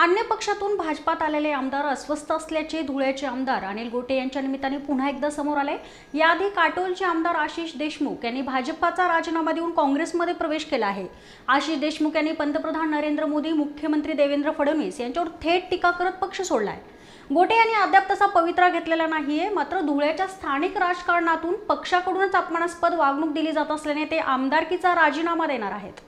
अन्य पक्षातून भाजपात आलेले आमदार अस्वस्थ असल्याचे धुळ्याचे आमदार अनिल गोटे यांच्या निमित्ताने पुन्हा एकदा समोर आले याआधी काटोलचे आमदार आशिष देशमुख यांनी भाजपाचा राजीनामा देऊन काँग्रेसमध्ये प्रवेश केला आहे आशिष देशमुख यांनी पंतप्रधान नरेंद्र मोदी मुख्यमंत्री देवेंद्र फडणवीस यांच्यावर थेट टीका करत पक्ष सोडला आहे गोटे यांनी अद्याप तसा पवित्रा घेतलेला नाहीये मात्र धुळ्याच्या स्थानिक राजकारणातून पक्षाकडूनच अपमानास्पद वागणूक दिली जात असल्याने ते आमदारकीचा राजीनामा देणार आहेत